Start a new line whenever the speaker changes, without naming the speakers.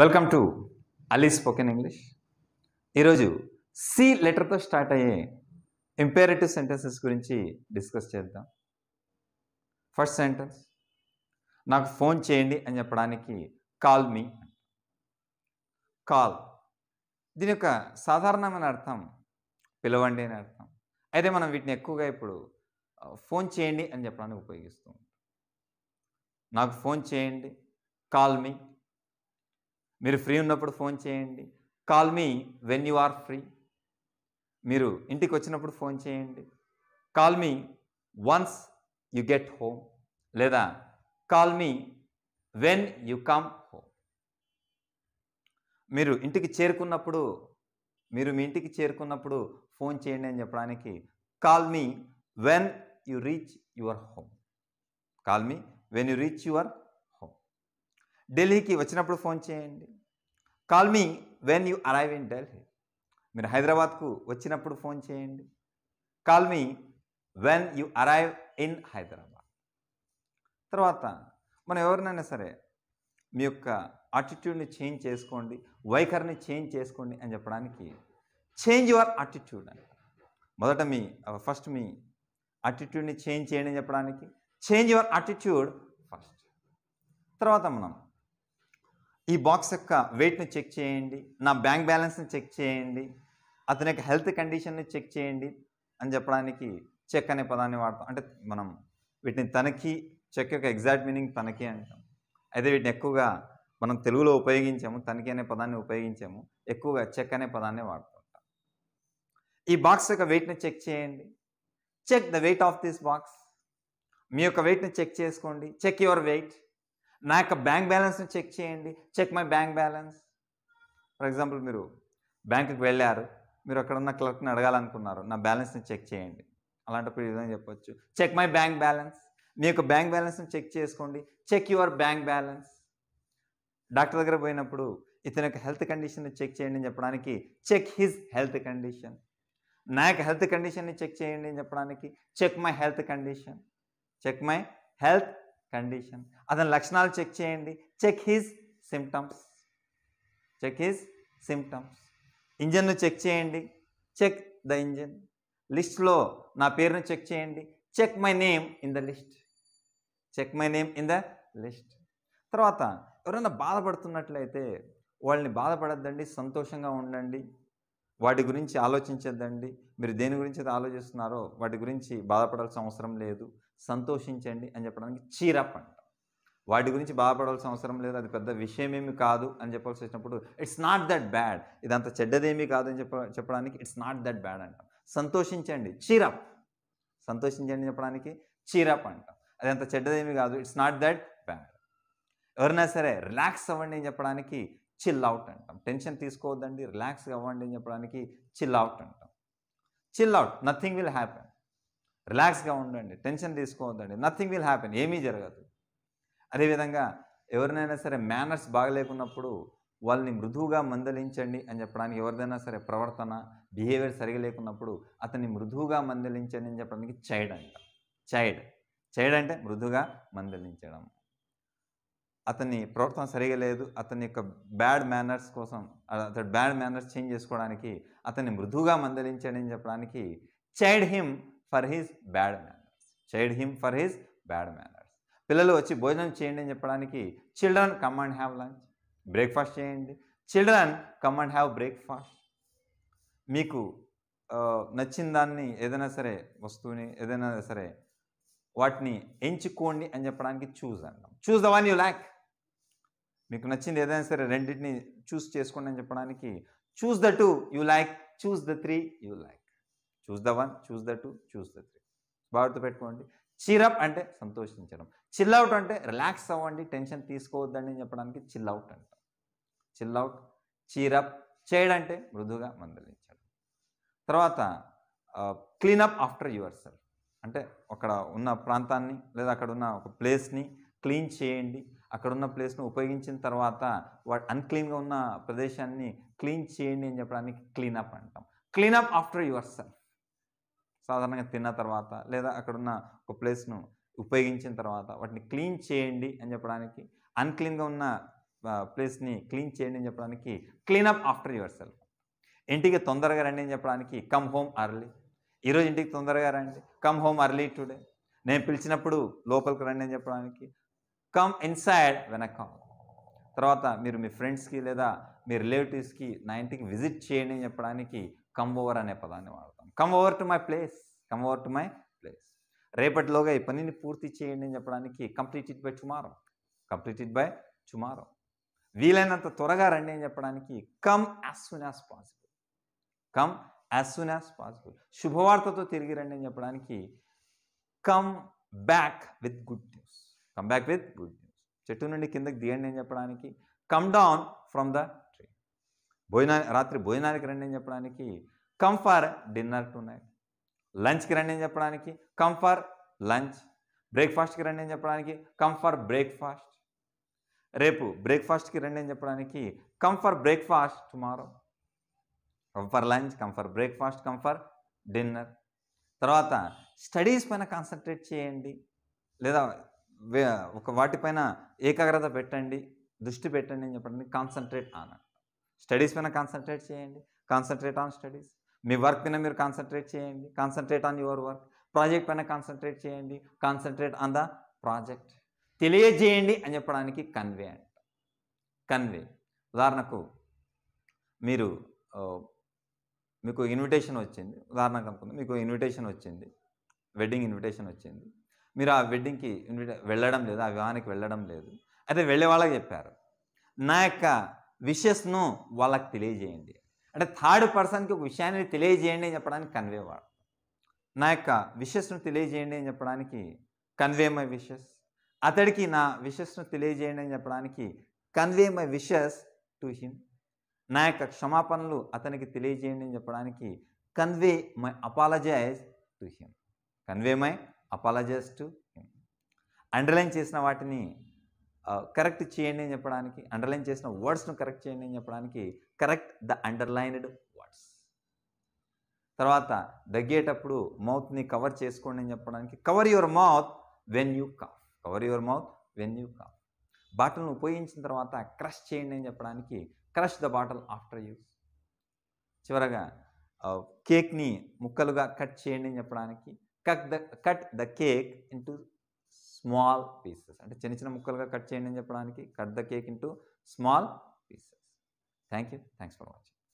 welcome to Ali spoken English ఈరోజు C లెటర్తో start అయ్యే ఇంపేరేటివ్ సెంటెన్సెస్ గురించి డిస్కస్ చేద్దాం ఫస్ట్ సెంటెన్స్ నాకు ఫోన్ చేయండి అని చెప్పడానికి కాల్ మీ కాల్ దీని యొక్క సాధారణమైన అర్థం పిలవండి అని అర్థం అయితే మనం వీటిని ఎక్కువగా ఇప్పుడు ఫోన్ చేయండి అని చెప్పడానికి ఉపయోగిస్తూ ఉంటాం నాకు ఫోన్ చేయండి కాల్ మీ మీరు ఫ్రీ ఉన్నప్పుడు ఫోన్ చేయండి call me when you are free మీరు ఇంటికి వచ్చినప్పుడు ఫోన్ చేయండి call me once you get home లేదా call me when you come home మీరు ఇంటికి చేరుకున్నప్పుడు మీరు మీ ఇంటికి చేరుకున్నప్పుడు ఫోన్ చేయండి అని చెప్పడానికి call me when you reach your home call me when you reach your ఢిల్లీకి వచ్చినప్పుడు ఫోన్ చేయండి call me when you arrive in Delhi మీరు హైదరాబాద్కు వచ్చినప్పుడు ఫోన్ చేయండి call me when you arrive in Hyderabad తర్వాత మనం ఎవరినైనా సరే మీ యొక్క ఆటిట్యూడ్ని చేంజ్ చేసుకోండి వైఖరిని చేంజ్ చేసుకోండి అని చెప్పడానికి చేంజ్ యువర్ అటిట్యూడ్ అని మొదట మీ ఫస్ట్ మీ ఆటిట్యూడ్ని చేంజ్ చేయండి అని చెప్పడానికి చేంజ్ యువర్ ఆటిట్యూడ్ ఫస్ట్ తర్వాత మనం ఈ బాక్స్ యొక్క వెయిట్ని చెక్ చేయండి నా బ్యాంక్ బ్యాలెన్స్ని చెక్ చేయండి అతని యొక్క హెల్త్ కండిషన్ని చెక్ చేయండి అని చెప్పడానికి చెక్ అనే పదాన్ని వాడతాం అంటే మనం వీటిని తనఖీ చెక్ యొక్క ఎగ్జాక్ట్ మీనింగ్ తనిఖీ అంటాం అయితే వీటిని ఎక్కువగా మనం తెలుగులో ఉపయోగించాము తనిఖీ అనే పదాన్ని ఉపయోగించాము ఎక్కువగా చెక్ అనే పదాన్ని వాడుతుంటాం ఈ బాక్స్ యొక్క వెయిట్ని చెక్ చేయండి check the weight of this box మీ యొక్క వెయిట్ని చెక్ చేసుకోండి చెక్ యువర్ వెయిట్ నా యొక్క బ్యాంక్ బ్యాలెన్స్ని చెక్ చేయండి check my bank balance for example మీరు బ్యాంక్కి వెళ్ళారు మీరు అక్కడ ఉన్న క్లర్క్ని అడగాలనుకున్నారు నా బ్యాలెన్స్ని చెక్ చేయండి అలాంటప్పుడు విధంగా చెప్పొచ్చు చెక్ మై బ్యాంక్ బ్యాలెన్స్ మీ యొక్క బ్యాంక్ బ్యాలెన్స్ని చెక్ చేసుకోండి check your bank balance doctor దగ్గర పోయినప్పుడు ఇతని యొక్క హెల్త్ కండిషన్ని చెక్ చేయండి అని చెప్పడానికి చెక్ హిజ్ హెల్త్ కండిషన్ నా యొక్క హెల్త్ కండిషన్ని చెక్ చేయండి అని చెప్పడానికి check my health condition check my health condition అతని లక్షణాలు చెక్ చేయండి check his symptoms check his symptoms ఇంజన్ను చెక్ చేయండి చెక్ ద ఇంజన్ లిస్ట్లో నా పేరును చెక్ చేయండి check my name in the list check my name in the list తర్వాత ఎవరైనా బాధపడుతున్నట్లయితే వాళ్ళని బాధపడద్దండి సంతోషంగా ఉండండి వాటి గురించి ఆలోచించద్దండి మీరు దేని గురించి అయితే ఆలోచిస్తున్నారో వాటి గురించి బాధపడాల్సిన అవసరం లేదు సంతోషించండి అని చెప్పడానికి చీరప్ అంట వాటి గురించి బాధపడాల్సిన అవసరం లేదు అది పెద్ద విషయమేమి కాదు అని చెప్పాల్సి వచ్చినప్పుడు ఇట్స్ నాట్ దట్ బ్యాడ్ ఇదంత చెడ్డదేమీ కాదు అని చెప్ప చెప్పడానికి ఇట్స్ నాట్ దట్ బ్యాడ్ అంటాం సంతోషించండి చీరప్ సంతోషించండి చెప్పడానికి చీరప్ అంటాం అంత చెడ్డదేమీ కాదు ఇట్స్ నాట్ దట్ బ్యాడ్ ఎవరైనా సరే రిలాక్స్ అవ్వండి అని చెప్పడానికి చిల్ అవుట్ అంటాం టెన్షన్ తీసుకోవద్దండి రిలాక్స్గా అవ్వండి అని చెప్పడానికి చిల్ అవుట్ అంటాం chill out nothing will happen రిలాక్స్గా ఉండండి టెన్షన్ తీసుకోవద్దండి నథింగ్ విల్ హ్యాపెన్ ఏమీ జరగదు అదేవిధంగా ఎవరినైనా సరే మేనర్స్ బాగలేకున్నప్పుడు వాళ్ళని మృదువుగా మందలించండి అని చెప్పడానికి ఎవరిదైనా సరే ప్రవర్తన బిహేవియర్ సరిగా లేకున్నప్పుడు అతన్ని మృదువుగా మందలించండి అని చెప్పడానికి చైడ్ అంట చైడ్ చైడ్ అంటే మృదుగా మందలించడం అతని ప్రవర్తన సరిగా లేదు అతని యొక్క బ్యాడ్ మేనర్స్ కోసం అతని బ్యాడ్ మేనర్స్ చేంజ్ చేసుకోవడానికి అతన్ని మృదువుగా మందలించండి అని చెప్పడానికి chide him for his bad manners child him for his bad manners పిల్లలు వచ్చి భోజనం చేయండి అని చెప్పడానికి children come and have lunch breakfast చేయండి children come and have breakfast మీకు నచ్చిన దాన్ని ఏదైనా సరే వస్తువుని ఏదైనా సరే వాటిని ఎంచుకోండి అని చెప్పడానికి చూజ్ అన్నాం choose the one you like మీకు నచ్చింది ఏదైనా సరే రెండింటిని చూస్ చేసుకోండి అని చెప్పడానికి choose the two you like choose the three you like choose the one choose the two choose the three బాగా పెట్టుకోండి చిరప్ అంటే సంతోషించడం అవుట్ అంటే రిలాక్స్ అవ్వండి టెన్షన్ తీసుకోవద్దండి అని చెప్పడానికి చిల్అవుట్ అంటాం అవుట్ చీరప్ చేయడంటే మృదుగా మందలించడం తర్వాత క్లీనప్ ఆఫ్టర్ యువర్ సెల్ఫ్ అంటే అక్కడ ఉన్న ప్రాంతాన్ని లేదా అక్కడ ఉన్న ఒక ప్లేస్ని క్లీన్ చేయండి అక్కడ ఉన్న ప్లేస్ను ఉపయోగించిన తర్వాత వాటి అన్క్లీన్గా ఉన్న ప్రదేశాన్ని క్లీన్ చేయండి అని చెప్పడానికి క్లీనప్ అంటాం క్లీనప్ ఆఫ్టర్ యువర్ సెల్ఫ్ సాధారణంగా తిన్న తర్వాత లేదా అక్కడున్న ఒక ప్లేస్ను ఉపయోగించిన తర్వాత వాటిని క్లీన్ చేయండి అని చెప్పడానికి అన్క్లీన్గా ఉన్న ప్లేస్ని క్లీన్ చేయండి అని చెప్పడానికి clean up after yourself ఇంటికి తొందరగా రండి అని చెప్పడానికి కమ్ హోమ్ అర్లీ ఈరోజు ఇంటికి తొందరగా రండి కమ్ హోమ్ అర్లీ టుడే నేను పిలిచినప్పుడు లోపలికి రండి అని చెప్పడానికి కమ్ ఇన్సైడ్ వెనకమ్ తర్వాత మీరు మీ ఫ్రెండ్స్కి లేదా మీ రిలేటివ్స్కి నా ఇంటికి విజిట్ చేయండి అని చెప్పడానికి కమ్ ఓవర్ అనే పదాన్ని వాడతాం come over to my place come over to my place రేపటిలోగా ఈ పనిని పూర్తి చేయండి అని చెప్పడానికి complete it by tomorrow complete it by tomorrow వీలైనంత త్వరగా రండి అని చెప్పడానికి come as soon as possible come as soon as possible శుభవార్తతో తిరిగి రండి అని చెప్పడానికి come back with good news come back with good news చెట్టు నుండి కిందకి దిగండి అని చెప్పడానికి కమ్ డౌన్ ఫ్రమ్ ద భోజనా రాత్రి భోజనానికి రండి అని చెప్పడానికి come for dinner tonight లంచ్కి రండి అని చెప్పడానికి కమ్ ఫర్ లంచ్ బ్రేక్ఫాస్ట్కి రండి అని చెప్పడానికి కమ్ ఫర్ బ్రేక్ఫాస్ట్ రేపు బ్రేక్ఫాస్ట్కి రండి అని చెప్పడానికి come for breakfast tomorrow come for lunch come for breakfast come for dinner తర్వాత స్టడీస్ పైన కాన్సన్ట్రేట్ చేయండి లేదా ఒక వాటిపైన ఏకాగ్రత పెట్టండి దృష్టి పెట్టండి అని చెప్పడానికి కాన్సన్ట్రేట్ ఆనండి స్టడీస్ పైన కాన్సన్ట్రేట్ చేయండి కాన్సన్ట్రేట్ ఆన్ స్టడీస్ మీ వర్క్ పైన మీరు కాన్సన్ట్రేట్ చేయండి concentrate on your work project పైన కాన్సన్ట్రేట్ చేయండి కాన్సన్ట్రేట్ ఆన్ ద ప్రాజెక్ట్ తెలియజేయండి అని చెప్పడానికి కన్వే అంట కన్వే ఉదాహరణకు మీరు మీకు ఇన్విటేషన్ వచ్చింది ఉదాహరణకు అనుకుందాం మీకు ఇన్విటేషన్ వచ్చింది వెడ్డింగ్ ఇన్విటేషన్ వచ్చింది మీరు ఆ వెడ్డింగ్కి ఇన్విటే వెళ్ళడం లేదు ఆ వివాహానికి వెళ్ళడం లేదు అయితే వెళ్ళే వాళ్ళకి చెప్పారు నా యొక్క విషెస్ను వాళ్ళకి తెలియజేయండి అంటే థర్డ్ పర్సన్కి ఒక విషయాన్ని తెలియజేయండి అని చెప్పడానికి కన్వే వాడు నా యొక్క విషస్ను తెలియజేయండి అని చెప్పడానికి కన్వే మై విషస్ అతడికి నా విషస్ను తెలియజేయండి అని చెప్పడానికి convey my wishes to him నా యొక్క క్షమాపణలు అతనికి తెలియజేయండి అని చెప్పడానికి convey my apologise to him convey my apologise to him underline చేసిన వాటిని కరెక్ట్ చేయండి అని చెప్పడానికి అండర్లైన్ చేసిన వర్డ్స్ను కరెక్ట్ చేయండి అని చెప్పడానికి కరెక్ట్ ద అండర్లైన్డ్ వర్డ్స్ తర్వాత దగ్గేటప్పుడు మౌత్ని కవర్ చేసుకోండి అని చెప్పడానికి cover your mouth when you cough cover your mouth when you cough బాటిల్ను ఉపయోగించిన తర్వాత క్రష్ చేయండి అని చెప్పడానికి crush the bottle after use చివరగా కేక్ని ముక్కలుగా కట్ చేయండి అని చెప్పడానికి cut the cut the cake into small pieces అంటే చిన్న చిన్న ముక్కలుగా కట్ చేయండి అని చెప్పడానికి cut the cake into small pieces thank you thanks for watching